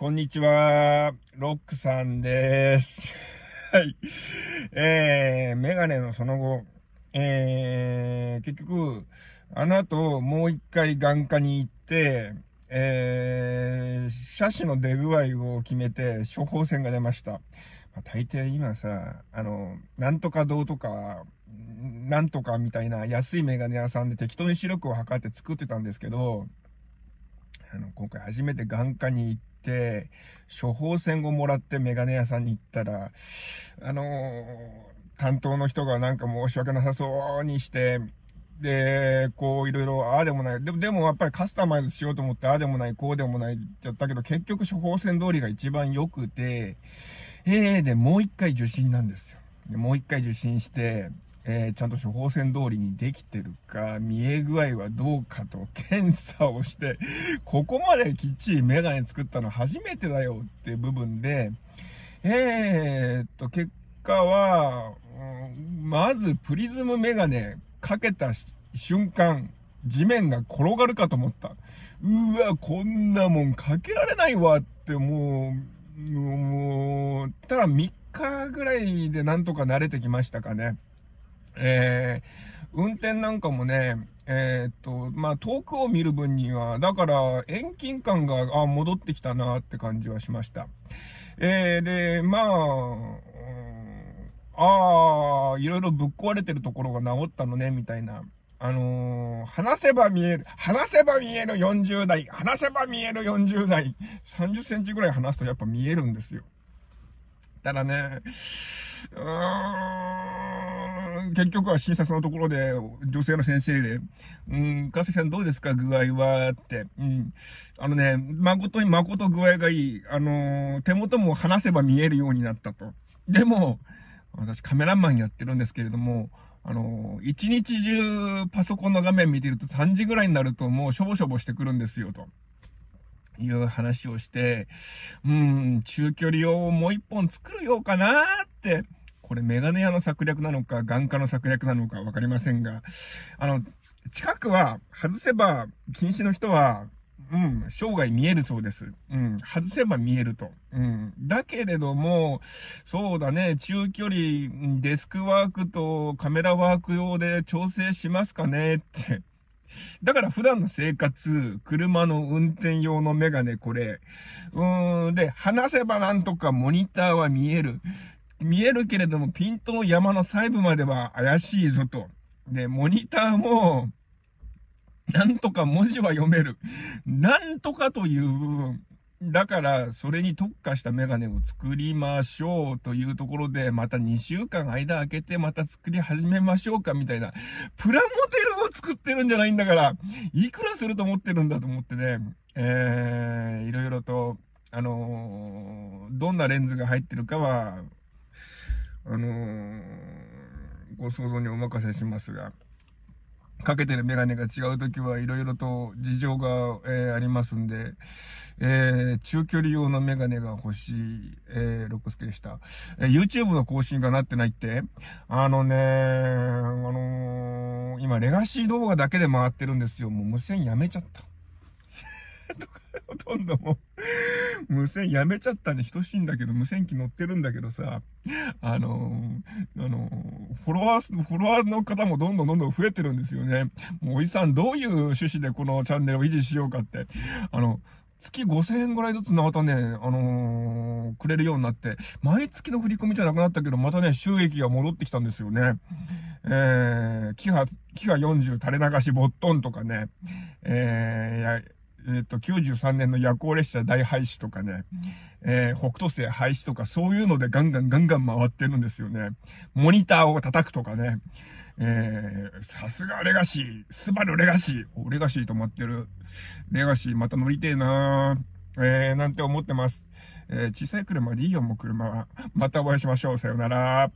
こんにちは。ロックさんです。はい。えー、メガネのその後、えー、結局、あの後、もう一回眼科に行って、えー、車種の出具合を決めて、処方箋が出ました。まあ、大抵今さ、あの、なんとかどうとか、なんとかみたいな安いメガネ屋さんで適当に視力を測って作ってたんですけど、あの、今回初めて眼科に行って、処方箋をもらってメガネ屋さんに行ったら、あのー、担当の人がなんか申し訳なさそうにして、で、こういろいろ、ああでもない。でも、でもやっぱりカスタマイズしようと思って、ああでもない、こうでもないって言ったけど、結局処方箋通りが一番良くて、ええー、で、もう一回受診なんですよ。でもう一回受診して、えー、ちゃんと処方箋通りにできてるか、見え具合はどうかと検査をして、ここまできっちりメガネ作ったの初めてだよって部分で、えー、っと、結果は、うん、まずプリズムメガネかけた瞬間、地面が転がるかと思った。うわ、こんなもんかけられないわってもう、もう、ただ3日ぐらいでなんとか慣れてきましたかね。えー、運転なんかもね、えー、っと、まあ、遠くを見る分には、だから、遠近感が、あ、戻ってきたなって感じはしました。えー、で、まあ、ああ、いろいろぶっ壊れてるところが治ったのね、みたいな。あのー、話せば見える、話せば見える40代、話せば見える40代、30センチぐらい話すとやっぱ見えるんですよ。ただね、うーん、結局は診察のところで、女性の先生で、うん、川崎さんどうですか具合はって。うん。あのね、誠に誠具合がいい。あのー、手元も話せば見えるようになったと。でも、私カメラマンやってるんですけれども、あのー、一日中パソコンの画面見てると3時ぐらいになるともうしょぼしょぼしてくるんですよと。いう話をして、うん、中距離用をもう一本作るようかなって。これメガネ屋の策略なのか、眼科の策略なのか分かりませんが、あの、近くは外せば禁止の人は、うん、生涯見えるそうです。うん、外せば見えると。うん。だけれども、そうだね、中距離、デスクワークとカメラワーク用で調整しますかねって。だから普段の生活、車の運転用のメガネこれ。うーん、で、話せばなんとかモニターは見える。見えるけれども、ピントの山の細部までは怪しいぞと。で、モニターも、なんとか文字は読める。なんとかという部分。だから、それに特化したメガネを作りましょうというところで、また2週間間空けてまた作り始めましょうかみたいな。プラモデルを作ってるんじゃないんだから、いくらすると思ってるんだと思ってね、えー、いろいろと、あのー、どんなレンズが入ってるかは、あのー、ご想像にお任せしますが、かけてるメガネが違う時はいろいろと事情が、えー、ありますんで、えー、中距離用のメガネが欲しい、えー、ロックスケでした。え YouTube の更新がなってないってあのねあの今、レガシー動画だけで回ってるんですよ。もう無線やめちゃった。と か ほとんどもう、無線やめちゃったに等しいんだけど、無線機乗ってるんだけどさ、あのー、あのー、フォロワー、フォロワーの方もどんどんどんどん増えてるんですよね。もうおじさんどういう趣旨でこのチャンネルを維持しようかって、あの、月5000円ぐらいずつまたね、あのー、くれるようになって、毎月の振り込みじゃなくなったけど、またね、収益が戻ってきたんですよね。えー、キハ、キハ40垂れ流しボットンとかね、えー、えっ、ー、と、93年の夜行列車大廃止とかね、えー、北斗星廃止とか、そういうのでガンガンガンガン回ってるんですよね。モニターを叩くとかね、えー、さすがレガシー、スバルレガシー、レガシー止まってる。レガシーまた乗りてえなーえー、なんて思ってます。えー、小さい車でいいよ、もう車は。またお会いしましょう。さよなら。